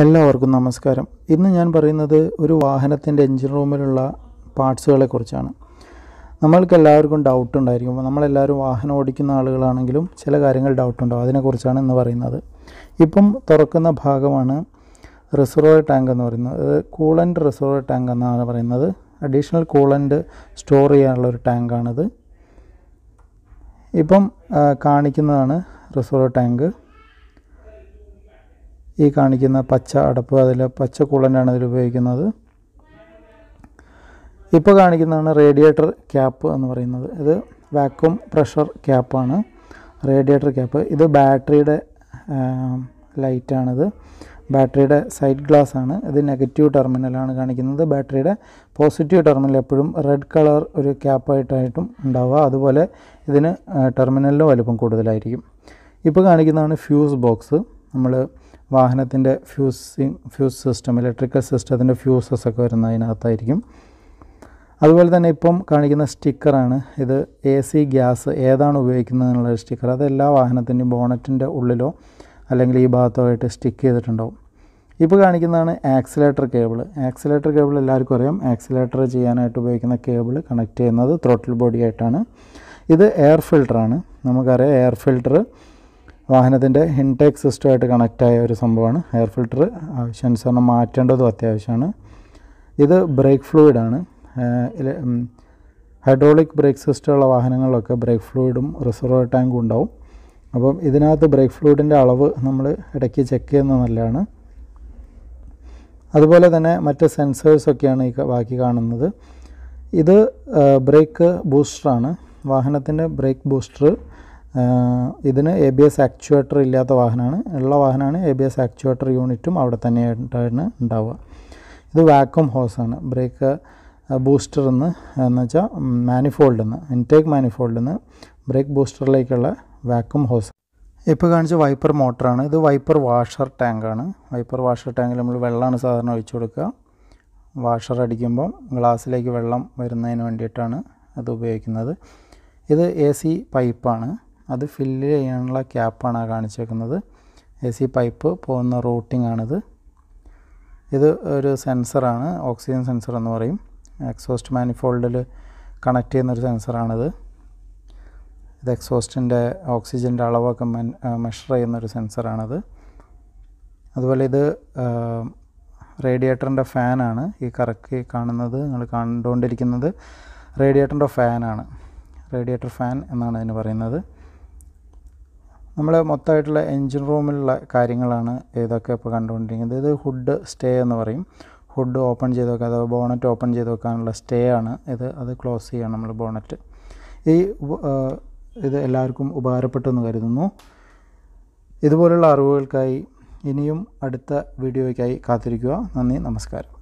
എല്ലാവർക്കും നമസ്കാരം ഇന്ന് ഞാൻ പറയുന്നത് ഒരു വാഹനത്തിൻ്റെ എൻജിൻ റൂമിലുള്ള പാർട്സുകളെ കുറിച്ചാണ് നമ്മൾക്ക് എല്ലാവർക്കും ഡൗട്ട് ഉണ്ടായിരിക്കും നമ്മളെല്ലാവരും വാഹനം ഓടിക്കുന്ന ആളുകളാണെങ്കിലും ചില കാര്യങ്ങൾ ഡൗട്ട് ഉണ്ടാവും അതിനെക്കുറിച്ചാണ് ഇന്ന് പറയുന്നത് ഇപ്പം തുറക്കുന്ന ഭാഗമാണ് റിസർവോയർ ടാങ്ക് എന്ന് പറയുന്നത് അത് കൂളൻ്റ് റിസർവോയ ടാങ്ക് എന്നാണ് പറയുന്നത് അഡീഷണൽ കൂളൻ്റ് സ്റ്റോർ ചെയ്യാനുള്ള ഒരു ടാങ്കാണിത് ഇപ്പം കാണിക്കുന്നതാണ് റിസർവോയർ ടാങ്ക് ഈ കാണിക്കുന്ന പച്ച അടപ്പ് അതിൽ പച്ച കൂളൻ്റാണ് ഇതിൽ ഉപയോഗിക്കുന്നത് ഇപ്പോൾ കാണിക്കുന്നതാണ് റേഡിയേറ്റർ ക്യാപ്പ് എന്ന് പറയുന്നത് ഇത് വാക്വം പ്രഷർ ക്യാപ്പാണ് റേഡിയേറ്റർ ക്യാപ്പ് ഇത് ബാറ്ററിയുടെ ലൈറ്റാണിത് ബാറ്ററിയുടെ സൈഡ് ഗ്ലാസ് ആണ് ഇത് നെഗറ്റീവ് ടെർമിനലാണ് കാണിക്കുന്നത് ബാറ്ററിയുടെ പോസിറ്റീവ് ടെർമിനൽ എപ്പോഴും റെഡ് കളർ ഒരു ക്യാപ്പായിട്ടായിട്ടും ഉണ്ടാവുക അതുപോലെ ഇതിന് ടെർമിനലിന് വലുപ്പം കൂടുതലായിരിക്കും ഇപ്പോൾ കാണിക്കുന്നതാണ് ഫ്യൂസ് ബോക്സ് നമ്മൾ വാഹനത്തിൻ്റെ ഫ്യൂസിങ് ഫ്യൂസ് സിസ്റ്റം ഇലക്ട്രിക്കൽ സിസ്റ്റത്തിൻ്റെ ഫ്യൂസസ് ഒക്കെ വരുന്ന അതുപോലെ തന്നെ ഇപ്പം കാണിക്കുന്ന സ്റ്റിക്കറാണ് ഇത് എ സി ഗ്യാസ് ഏതാണ് ഉപയോഗിക്കുന്നതെന്നുള്ള സ്റ്റിക്കർ അത് എല്ലാ വാഹനത്തിൻ്റെയും ബോണറ്റിൻ്റെ ഉള്ളിലോ അല്ലെങ്കിൽ ഈ ഭാഗത്തോ ആയിട്ട് സ്റ്റിക്ക് ചെയ്തിട്ടുണ്ടാവും ഇപ്പോൾ കാണിക്കുന്നതാണ് ആക്സിലേറ്റർ കേബിൾ ആക്സിലേറ്റർ കേബിൾ എല്ലാവർക്കും അറിയാം ആക്സിലേറ്റർ ചെയ്യാനായിട്ട് ഉപയോഗിക്കുന്ന കേബിൾ കണക്ട് ചെയ്യുന്നത് ത്രോട്ടിൽ ബോഡിയായിട്ടാണ് ഇത് എയർ ഫിൽട്ടറാണ് നമുക്കറിയാം എയർ ഫിൽട്ടർ വാഹനത്തിൻ്റെ ഇൻടേക്ക് സിസ്റ്റമായിട്ട് കണക്റ്റായ ഒരു സംഭവമാണ് എയർ ഫിൽട്ടർ ആവശ്യാനുസരണം മാറ്റേണ്ടതും അത്യാവശ്യമാണ് ഇത് ബ്രേക്ക് ഫ്ലൂയിഡാണ് ഹൈഡ്രോളിക് ബ്രേക്ക് സിസ്റ്റമുള്ള വാഹനങ്ങളിലൊക്കെ ബ്രേക്ക് ഫ്ലൂയിഡും റിസർവർ ടാങ്കും ഉണ്ടാവും അപ്പം ഇതിനകത്ത് ബ്രേക്ക് ഫ്ലൂയിഡിൻ്റെ അളവ് നമ്മൾ ഇടയ്ക്ക് ചെക്ക് ചെയ്യുന്നത് നല്ലതാണ് അതുപോലെ തന്നെ മറ്റ് സെൻസേഴ്സൊക്കെയാണ് ഈ ബാക്കി കാണുന്നത് ഇത് ബ്രേക്ക് ബൂസ്റ്ററാണ് വാഹനത്തിൻ്റെ ബ്രേക്ക് ബൂസ്റ്റർ ഇതിന് എ ബി എസ് ആക്ച്വേറ്റർ ഇല്ലാത്ത വാഹനമാണ് ഉള്ള വാഹനമാണ് എ ബി എസ് ആക്ച്വേറ്റർ യൂണിറ്റും അവിടെ തന്നെയായിട്ടാണ് ഉണ്ടാവുക ഇത് വാക്വം ഹോസാണ് ബ്രേക്ക് ബൂസ്റ്റർ എന്ന് എന്ന് വെച്ചാൽ മാനിഫോൾഡിൽ നിന്ന് ഇൻടേക്ക് മാനിഫോൾഡിൽ നിന്ന് ബ്രേക്ക് ബൂസ്റ്ററിലേക്കുള്ള വാക്വം ഹോസ് ഇപ്പോൾ കാണിച്ച വൈപ്പർ മോട്ടറാണ് ഇത് വൈപ്പർ വാഷർ ടാങ്കാണ് വൈപ്പർ വാഷർ ടാങ്കിൽ നമ്മൾ വെള്ളമാണ് സാധാരണ ഒഴിച്ചു കൊടുക്കുക വാഷർ അടിക്കുമ്പം ഗ്ലാസ്സിലേക്ക് വെള്ളം വരുന്നതിന് വേണ്ടിയിട്ടാണ് അത് ഉപയോഗിക്കുന്നത് ഇത് എ സി പൈപ്പാണ് അത് ഫില്ല് ചെയ്യാനുള്ള ക്യാപ്പാണ് ആ കാണിച്ചേക്കുന്നത് എ സി പൈപ്പ് പോകുന്ന റൂട്ടിംഗ് ആണിത് ഇത് ഒരു സെൻസറാണ് ഓക്സിജൻ സെൻസർ എന്ന് പറയും എക്സോസ്റ്റ് മാനിഫോൾഡിൽ കണക്ട് ചെയ്യുന്നൊരു സെൻസറാണിത് ഇത് എക്സോസ്റ്റിൻ്റെ ഓക്സിജൻ്റെ അളവൊക്കെ മെഷർ ചെയ്യുന്നൊരു സെൻസറാണിത് അതുപോലെ ഇത് റേഡിയേറ്ററിൻ്റെ ഫാനാണ് ഈ കറക്റ്റ് കാണുന്നത് നിങ്ങൾ കണ്ടുകൊണ്ടിരിക്കുന്നത് റേഡിയേറ്ററിൻ്റെ ഫാനാണ് റേഡിയേറ്റർ ഫാൻ എന്നാണ് അതിന് പറയുന്നത് നമ്മൾ മൊത്തമായിട്ടുള്ള എൻജിൻ റൂമിലുള്ള കാര്യങ്ങളാണ് ഇതൊക്കെ ഇപ്പോൾ കണ്ടുകൊണ്ടിരിക്കുന്നത് ഇത് ഹുഡ് സ്റ്റേ എന്ന് പറയും ഹുഡ് ഓപ്പൺ ചെയ്ത് വെക്കുക അഥവാ ബോണറ്റ് ഓപ്പൺ ചെയ്ത് വെക്കാനുള്ള സ്റ്റേ ആണ് ഇത് അത് ക്ലോസ് ചെയ്യണം നമ്മൾ ബോണറ്റ് ഈ ഇത് എല്ലാവർക്കും ഉപകാരപ്പെട്ടെന്ന് കരുതുന്നു ഇതുപോലുള്ള അറിവുകൾക്കായി ഇനിയും അടുത്ത വീഡിയോയ്ക്കായി കാത്തിരിക്കുക നന്ദി നമസ്കാരം